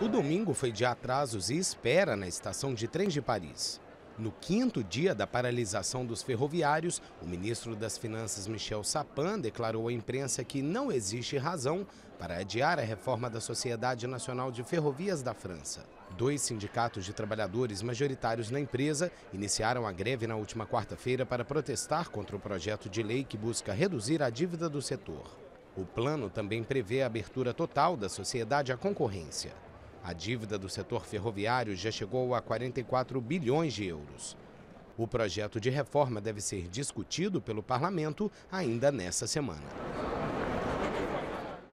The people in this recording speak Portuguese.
O domingo foi de atrasos e espera na estação de trens de Paris. No quinto dia da paralisação dos ferroviários, o ministro das Finanças, Michel Sapin, declarou à imprensa que não existe razão para adiar a reforma da Sociedade Nacional de Ferrovias da França. Dois sindicatos de trabalhadores majoritários na empresa iniciaram a greve na última quarta-feira para protestar contra o projeto de lei que busca reduzir a dívida do setor. O plano também prevê a abertura total da sociedade à concorrência. A dívida do setor ferroviário já chegou a 44 bilhões de euros. O projeto de reforma deve ser discutido pelo parlamento ainda nesta semana.